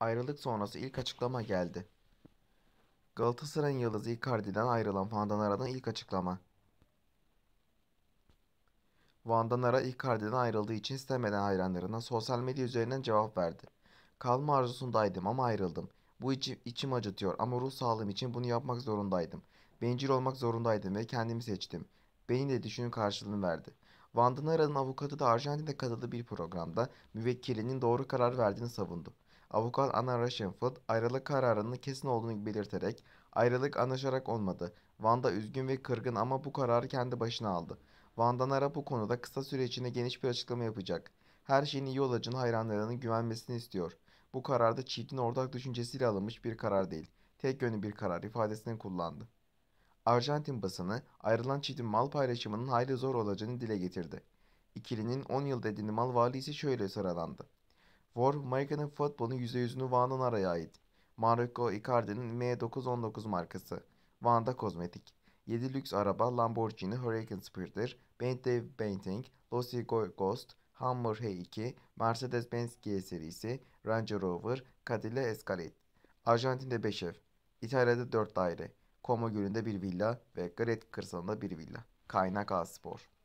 Ayrılık sonrası ilk açıklama geldi. Galatasaray'ın yıldızı Icardi'den ayrılan Van ilk açıklama. Vandana'ra Danara Icardi'den ayrıldığı için istemeden hayranlarına sosyal medya üzerinden cevap verdi. Kalma arzusundaydım ama ayrıldım. Bu içi, içim acıtıyor ama ruh sağlığım için bunu yapmak zorundaydım. Bencil olmak zorundaydım ve kendimi seçtim. Beni de düşünün karşılığını verdi. Van Danara'nın avukatı da Arjantin'de katıldığı bir programda müvekkilinin doğru karar verdiğini savundu. Avukat Anna Rushingfield ayrılık kararının kesin olduğunu belirterek ayrılık anlaşarak olmadı. Vanda üzgün ve kırgın ama bu kararı kendi başına aldı. Vanda Nara bu konuda kısa süre içinde geniş bir açıklama yapacak. Her şeyin iyi olacağına hayranlarının güvenmesini istiyor. Bu kararda çiftin ortak düşüncesiyle alınmış bir karar değil. Tek yönlü bir karar ifadesini kullandı. Arjantin basını ayrılan çiftin mal paylaşımının hayli zor olacağını dile getirdi. İkilinin 10 yıl edindiği mal valisi şöyle sıralandı. War, Amerika'nın futbolun %100'ünü Van'ın araya ait. Marco Icardi'nin M919 markası. Van'da kozmetik. 7 lüks araba Lamborghini Hurricane Spirit, Bentley Painting, Lossy Ghost, Hammer H2, Mercedes-Benz G serisi, Range Rover, Cadillac Escalade. Arjantin'de 5 ev, İtalya'da 4 daire, Como Gölü'nde bir villa ve Gret kırsalında bir villa. Kaynak A Spor